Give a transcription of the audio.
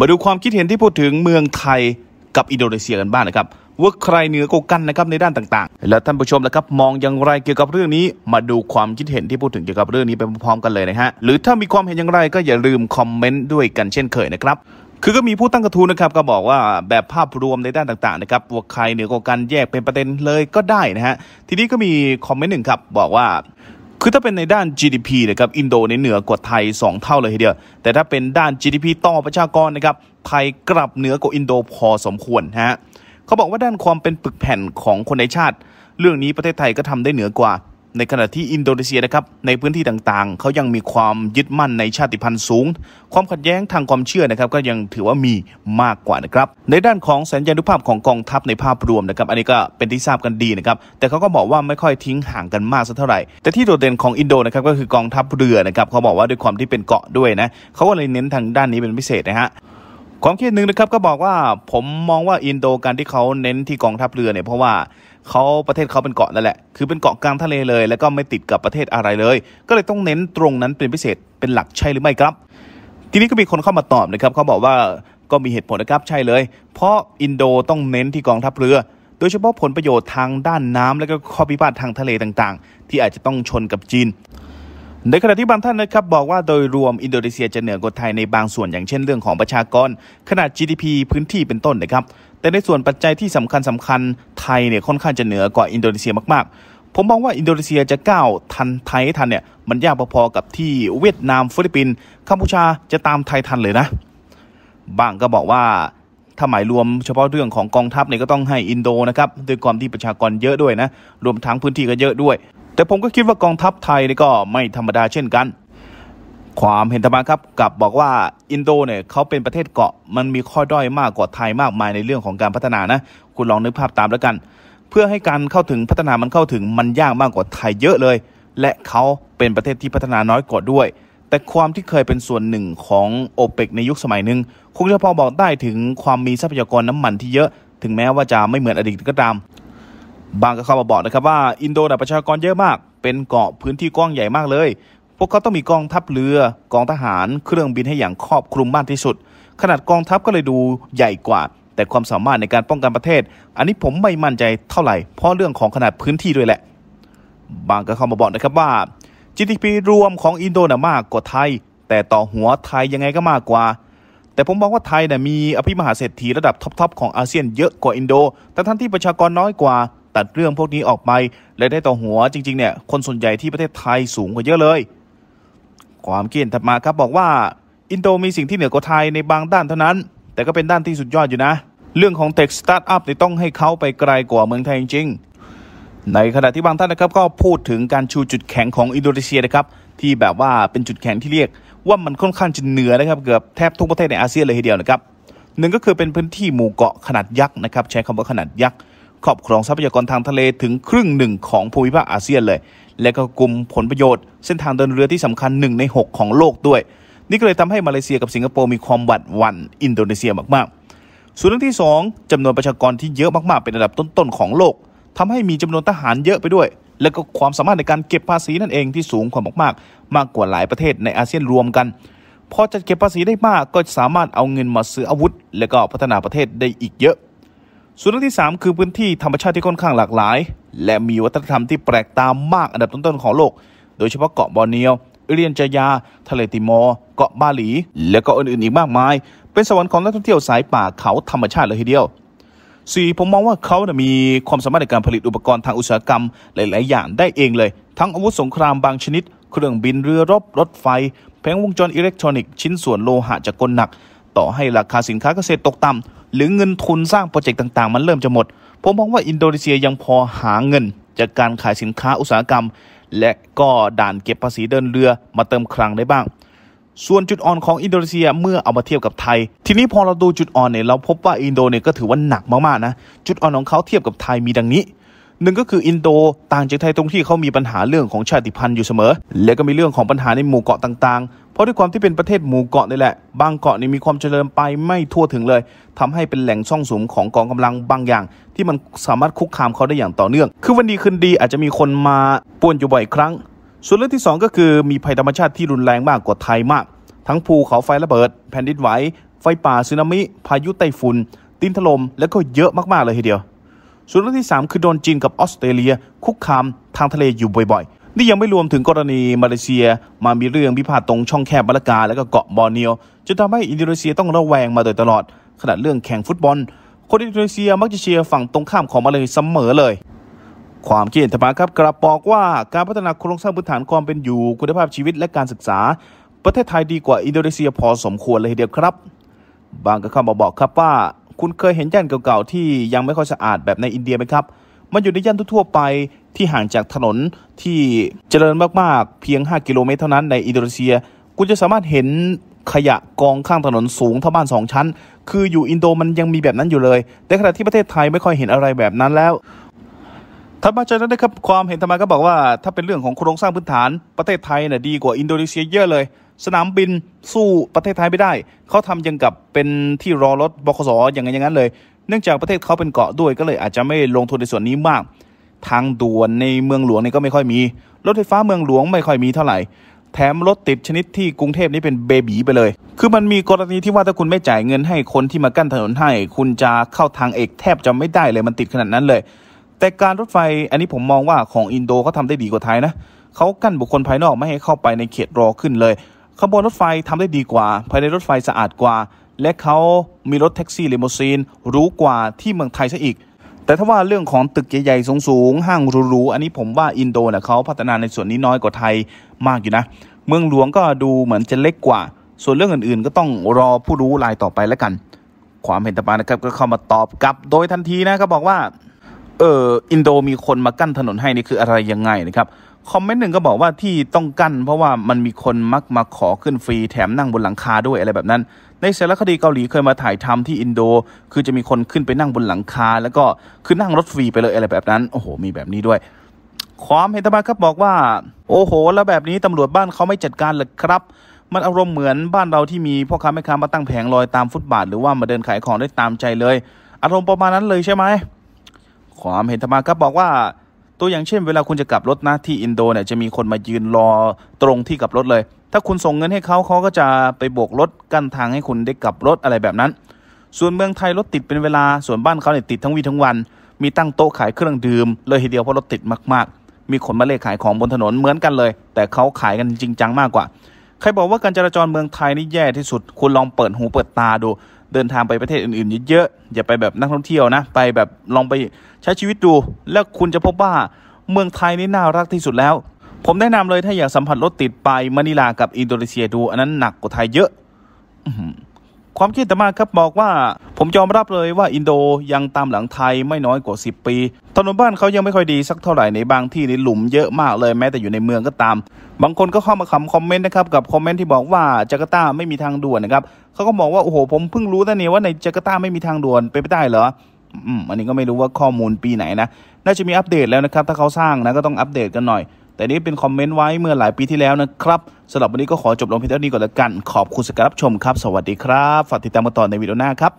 มาดูความคิดเห็นที่พูดถึงเมืองไทยกับอินโดนีเซียกันบ้างนะครับว่าใครเหนือกกันนะครับในด้านต่างๆ และท่านผู้ชมนะครับมองอย่างไรเกี่ยวกับเรื่องนี้ มาดูความคิดเห็นที่พูดถึงเกี่ยวกับเรื่องนี้ไปพร้อมกันเลยนะฮะหรือถ้ามีความเห็นอย่างไรก็อย่าลืมคอมเมนต์ด้วยกันเช่นเคยนะครับคือก็มีผู้ตั้งกระทู้นะครับก็บอกว่าแบบภาพรวมในด้านต่างๆนะครับว่าใครเหนือกกันแยกเป็นประเด็นเลยก็ได้นะฮะทีนี้ก็มีคอมเมนต์หนึ่งครับบอกว่าคือถ้าเป็นในด้าน GDP นะครับอินโดนีเหนือกว่าไทย 2 เท่าเลยทีเดียว แต่ถ้าเป็นด้าน GDP ต่อประชากรนะครับไทยกลับเหนือกว่า อินโดพอสมควรฮะเขาบอกว่าด้านความเป็นปึกแผ่นของคนในชาติ เรื่องนี้ประเทศไทยก็ทำได้เหนือกว่าในขณะที่อินโดนีเซียนะครับในพื้นที่ต่างๆ เขายังมีความยึดมั่นในชาติพันธุ์สูง ความขัดแย้งทางความเชื่อนะครับก็ยังถือว่ามีมากกว่านะครับในด้านของสัญญาณุภาพของกองทัพในภาพรวมนะครับอันนี้ก็เป็นที่ทราบกันดีนะครับแต่เขาก็บอกว่าไม่ค่อยทิ้งห่างกันมากสักเท่าไหร่ แต่ที่โดดเด่นของอินโดนะครับก็คือกองทัพเรือนะครับเขาบอกว่าด้วยความที่เป็นเกาะด้วยนะเขาก็เลยเน้นทางด้านนี้เป็นพิเศษนะฮะความคิดหนึ่งนะครับก็บอกว่าผมมองว่าอินโดการที่เขาเน้นที่กองทัพเรือเนี่ยเพราะว่าเขาประเทศเขาเป็นเกาะนั่นแหละ คือเป็นเกาะกลางทะเลเลย แล้วก็ไม่ติดกับประเทศอะไรเลย ก็เลยต้องเน้นตรงนั้นเป็นพิเศษเป็นหลักใช่หรือไม่ครับ ทีนี้ก็มีคนเข้ามาตอบนะครับเขาบอกว่าก็มีเหตุผลนะครับใช่เลย เพราะอินโดต้องเน้นที่กองทัพเรือ โดยเฉพาะผลประโยชน์ทางด้านน้ำและก็ข้อพิพาททางทะเลต่างๆ ที่อาจจะต้องชนกับจีนในขณะที่บางท่านนะครับบอกว่าโดยรวมอินโดนีเซียจะเหนือกว่าไทยในบางส่วนอย่างเช่นเรื่องของประชากร ขนาด GDP พื้นที่เป็นต้นนะครับ แต่ในส่วนปัจจัยที่สำคัญสำคัญไทยเนี่ยค่อนข้างจะเหนือกว่าอินโดนีเซียมาก ๆ ผมมองว่าอินโดนีเซียจะก้าวทันไทยทันเนี่ยมันยากพอ ๆ กับที่เวียดนามฟิลิปปินส์กัมพูชาจะตามไทยทันเลยนะบางก็บอกว่าถ้าหมายรวมเฉพาะเรื่องของกองทัพเนี่ยก็ต้องให้อินโดนะครับด้วยความที่ประชากรเยอะด้วยนะรวมทั้งพื้นที่ก็เยอะด้วยแต่ผมก็คิดว่ากองทัพไทยนี่ก็ไม่ธรรมดาเช่นกัน ความเห็นธรรมะครับกับบอกว่าอินโดเนี่ยเขาเป็นประเทศเกาะมันมีข้อด้อยมากกว่าไทยมากมายในเรื่องของการพัฒนานะคุณลองนึกภาพตามแล้วกัน เพื่อให้การเข้าถึงพัฒนามันเข้าถึงมันยากมากกว่าไทยเยอะเลย และเขาเป็นประเทศที่พัฒนาน้อยกว่าด้วย แต่ความที่เคยเป็นส่วนหนึ่งของโอเปกในยุคสมัยหนึ่งคงจะพอบอกได้ถึงความมีทรัพยากรน้ำมันที่เยอะ ถึงแม้ว่าจะไม่เหมือนอดีตก็ตามบางก็เข้ามาบอกนะครับว่าอินโดนะประชากรเยอะมาก เป็นเกาะพื้นที่กว้างใหญ่มากเลย พวกเขาต้องมีกองทัพเรือ กองทหาร เครื่องบินให้อย่างครอบคลุมมากที่สุด ขนาดกองทัพก็เลยดูใหญ่กว่า แต่ความสามารถในการป้องกันประเทศ อันนี้ผมไม่มั่นใจเท่าไหร่ เพราะเรื่องของขนาดพื้นที่ด้วยแหละ บางก็เข้ามาบอกนะครับว่า GDP รวมของอินโดนีมากกว่าไทย แต่ต่อหัวไทยยังไงก็มากกว่า แต่ผมบอกว่าไทยเนี่ยมีอภิมหาเศรษฐีระดับท็อปๆของอาเซียนเยอะกว่าอินโดแต่ทั้งที่ประชากรน้อยกว่าตัดเรื่องพวกนี้ออกไป และได้ต่อหัวจริงๆเนี่ยคนส่วนใหญ่ที่ประเทศไทยสูงกว่าเยอะเลย ความเกีิดถัดมาครับบอกว่าอินโดมีสิ่งที่เหนือกว่าไทยในบางด้านเท่านั้น แต่ก็เป็นด้านที่สุดยอดอยู่นะ เรื่องของเทคสตาร์ทอัพต้องให้เขาไปไกลกว่าเมืองไทยจริงๆในขณะที่บางท่านนะครับก็พูดถึงการชูจุดแข็งของอินโดนีเซียนะครับที่แบบว่าเป็นจุดแข็งที่เรียก ว่ามันค่อนข้างจะเหนือนะครับเกือบแทบทุกประเทศในอาเซียนเลยทีเดียวนะครับหนึ่งก็คือเป็นพื้นที่หมู่เกาะขนาดยักษ์นะครับใช้คำว่าขนาดยักษ์ครอบครองทรัพยากรทางทะเลถึงครึ่งหนึ่งของภูมิภาคอาเซียนเลย และก็กลุ่มผลประโยชน์เส้นทางเดินเรือที่สำคัญหนึ่งใน 6 ของโลกด้วย นี่ก็เลยทำให้มาเลเซียกับสิงคโปร์มีความหวั่นวันอินโดนีเซียมากๆส่วนเรื่องที่ 2 จำนวนประชากรที่เยอะมากๆเป็นอันดับต้นๆของโลก ทำให้มีจำนวนทหารเยอะไปด้วย และก็ความสามารถในการเก็บภาษีนั่นเองที่สูงกว่ามากๆ มากกว่าหลายประเทศในอาเซียนรวมกันพอจะเก็บภาษีได้มากก็สามารถเอาเงินมาซื้ออาวุธและก็พัฒนาประเทศได้อีกเยอะส่วนเรื่องที่ 3 คือพื้นที่ธรรมชาติที่ค่อนข้างหลากหลาย และมีวัฒนธรรมที่แปลกตามมากอันดับต้นๆของโลก โดยเฉพาะเกาะบอร์เนียวอเรียนจายา ทะเลติมอร์ เกาะบาหลี และก็อื่นๆอีกมากมาย เป็นสวรรค์ของนักท่องเที่ยวสายป่าเขาธรรมชาติเลยทีเดียวสี่ผมมองว่าเขานะมีความสามารถในการผลิตอุปกรณ์ทางอุตสาหกรรมหลายๆ อย่าง ได้เองเลย ทั้งอาวุธสงครามบางชนิดเครื่องบินเรือรบ รถไฟแผงวงจรอิเล็กทรอนิกส์ชิ้นส่วนโลหะจากกลหนัก ต่อให้ราคาสินค้าเกษตรตกต่ำหรือเงินทุนสร้างโปรเจกต์ต่างๆมันเริ่มจะหมด ผมมองว่าอินโดนีเซียยังพอหาเงิน จากการขายสินค้าอุตสาหกรรม และก็ด่านเก็บภาษีเดินเรือมาเติมคลังได้บ้าง ส่วนจุดอ่อนของอินโดนีเซีย เมื่อเอามาเทียบกับไทย ทีนี้พอเราดูจุดอ่อนเนี่ยเราพบว่าอินโดนีเนียก็ถือว่าหนักมากๆนะจุดอ่อนของเขาเทียบกับไทยมีดังนี้หนึ่งก็คืออินโดต่างจากไทยตรงที่เขามีปัญหาเรื่องของชาติพันธุ์อยู่เสมอ และก็มีเรื่องของปัญหาในหมู่เกาะต่าง ๆ เพราะด้วยความที่เป็นประเทศหมู่เกาะนี่แหละ บางเกาะนี่มีความเจริญไปไม่ทั่วถึงเลย ทำให้เป็นแหล่งซ่องสุมของกองกำลังบางอย่างที่มันสามารถคุกคามเขาได้อย่างต่อเนื่อง คือวันดีคืนดีอาจจะมีคนมาป่วนอยู่บ่อยครั้งส่วนเรื่องที่ 2 ก็คือมีภัยธรรมชาติที่รุนแรงมากกว่าไทยมาก ทั้งภูเขาไฟระเบิด แผ่นดินไหวไฟป่าสึนามิ พายุไต้ฝุ่นดินถลม่มและก็เยอะมากๆเลยทีเดียวส่วนเรื่องที่ 3 คือโดนจีนกับออสเตรเลียคุกคามทางทะเลอยู่บ่อยๆ นี่ยังไม่รวมถึงกรณี มาเลเซีย มามีเรื่องพิพาทตรงช่องแคบมาลากาและก็เกาะบอร์เนียวจะทำให้อินโดนีเซียต้องระแวงมาโดยตลอดขณะเรื่องแข่งฟุตบอล คนอินโดนีเซียมักจะเชียร์ฝั่งตรงข้ามของมาเลยเสมอเลย ความเกียหนธรรมครับ กระบอกว่าการพัฒนาโครงสร้างพื้นฐานความเป็นอยู่คุณภาพชีวิตและการศึกษา ประเทศไทยดีกว่าอินโดนีเซียพอสมควรเลยเดียวครับ บางก็เข้ามาบอกครับว่าคุณเคยเห็นย่านเก่าๆที่ยังไม่ค่อยสะอาดแบบในอินเดียไหมครับ มันอยู่ในย่านทั่วไปที่ห่างจากถนนที่เจริญมากๆเพียง 5 กิโลเมตรเท่านั้นในอินโดนีเซีย คุณจะสามารถเห็นขยะกองข้างถนนสูงเท่าบ้านสองชั้น คืออยู่อินโดมันยังมีแบบนั้นอยู่เลย แต่ขณะที่ประเทศไทยไม่ค่อยเห็นอะไรแบบนั้นแล้วถัดมาจากนั้นนะครับความเห็นธรรมาก็บอกว่าถ้าเป็นเรื่องของโครงสร้างพื้นฐานประเทศไทยเนี่ยดีกว่าอินโดนีเซียเยอะเลยสนามบินสู้ประเทศไทยไม่ได้ เขาทำยังกับเป็นที่รอรถบขส อย่างน้นอย่างนั้นเลย เนื่องจากประเทศเขาเป็นเกาะด้วยก็เลยอาจจะไม่ลงทุนในส่วนนี้มาก ทางด่วนในเมืองหลวงนี่ก็ไม่ค่อยมี รถไฟฟ้าเมืองหลวงไม่ค่อยมีเท่าไหร่ แถมรถติดชนิดที่กรุงเทพนี่เป็นเบบีไปเลย คือมันมีกรณีที่ว่าถ้าคุณไม่จ่ายเงินให้คนที่มากั้นถนนให้ คุณจะเข้าทางเอกแทบจะไม่ได้เลย มันติดขนาดนั้นเลย แต่การรถไฟอันนี้ผมมองว่าของอินโดเขาทาได้ดีกว่าไทยนะ เขากั้นบุคคลภายนอกไม่ให้เข้าไปในเขตรอขึ้นเลยขาบนรถไฟทำได้ดีกว่า ภายในรถไฟสะอาดกว่า และเขามีรถแท็กซี่ลิมูซีน รู้กว่าที่เมืองไทยซะอีก แต่ถ้าว่าเรื่องของตึกใหญ่ๆสูงๆห้างหรู ๆ อันนี้ผมว่าอินโดนะเขาพัฒนาในส่วนนี้น้อยกว่าไทยมากอยู่นะ เมืองหลวงก็ดูเหมือนจะเล็กกว่า ส่วนเรื่องอื่นๆก็ต้องรอผู้รู้รายต่อไปแล้วกัน ความเห็นตบานะครับก็เข้ามาตอบกลับ โดยทันทีนะับบอกว่า เอออินโดมีคนมากั้นถนนให้นี่คืออะไรยังไงนะครับคอมเมนต์หนึ่งก็บอกว่าที่ต้องกั้นเพราะว่ามันมีคนมักมาขอขึ้นฟรีแถมนั่งบนหลังคาด้วยอะไรแบบนั้น ในสารคดีเกาหลีเคยมาถ่ายทำที่อินโด คือจะมีคนขึ้นไปนั่งบนหลังคา แล้วก็คือนั่งรถฟรีไปเลยอะไรแบบนั้นโอ้โห มีแบบนี้ด้วย ความเห็นธรรมครับบอกว่า โอ้โห แล้วแบบนี้ตำรวจบ้านเขาไม่จัดการหรอครับ มันอารมณ์เหมือนบ้านเราที่มีพ่อค้าแม่ค้ามาตั้งแผงลอยตามฟุตบาทหรือว่ามาเดินขายของได้ตามใจเลย อารมณ์ประมาณนั้นเลยใช่ไหมความเห็นธรรมครับบอกว่าตัวอย่างเช่นเวลาคุณจะกลับรถนะที่อินโดเนี่ยจะมีคนมายืนรอตรงที่กลับรถเลย ถ้าคุณส่งเงินให้เขาเขาก็จะไปโบกรถกั้นทางให้คุณได้กลับรถอะไรแบบนั้น ส่วนเมืองไทยรถติดเป็นเวลาส่วนบ้านเขาเนี่ยติดทั้งวีทั้งวัน มีตั้งโต๊ะขายเครื่องดื่ม เลยทีเดียวเพราะรถติดมากๆ มีคนมาเล่ขายของบนถนนเหมือนกันเลย แต่เขาขายกันจริงจังมากกว่า ใครบอกว่าการจราจรเมืองไทยนี่แย่ที่สุดคุณลองเปิดหูเปิดตาดูเดินทางไปประเทศอื่นๆเยอะๆ อย่าไปแบบนักท่องเที่ยวนะ ไปแบบลองไปใช้ชีวิตดู แล้วคุณจะพบว่าเมืองไทยนี่น่ารักที่สุดแล้ว ผมแนะนำเลยถ้าอยากสัมผัสรถติดไปมะนิลากับอินโดนีเซียดูอันนั้นหนักกว่าไทยเยอะความคิดแต่มาครับบอกว่าผมยอมรับเลยว่าอินโดยังตามหลังไทยไม่น้อยกว่า 10 ปีถนนบ้านเขายังไม่ค่อยดีสักเท่าไหร่ในบางที่ในหลุมเยอะมากเลยแม้แต่อยู่ในเมืองก็ตาม บางคนก็เข้ามาคำคอมเมนต์นะครับ กับคอมเมนต์ที่บอกว่าจาการ์ตาไม่มีทางด่วนนะครับเขาก็บอกว่าโอ้โหผมเพิ่งรู้นะเนี่ยว่าในจาการ์ตาไม่มีทางด่วนไปไม่ได้เหรออืมอันนี้ก็ไม่รู้ว่าข้อมูลปีไหนนะน่าจะมีอัปเดตแล้วนะครับถ้าเขาสร้างนะก็ต้องอัปเดตกันหน่อยแต่นี้เป็นคอมเมนต์ไว้เมื่อหลายปีที่แล้วนะครับสำหรับวันนี้ก็ขอจบลงเพียงเท่านี้ก่อนละกันขอบคุณสำหรับชมครับ สวัสดีครับ ฝากติดตามมาต่อในวิดีโอหน้าครับ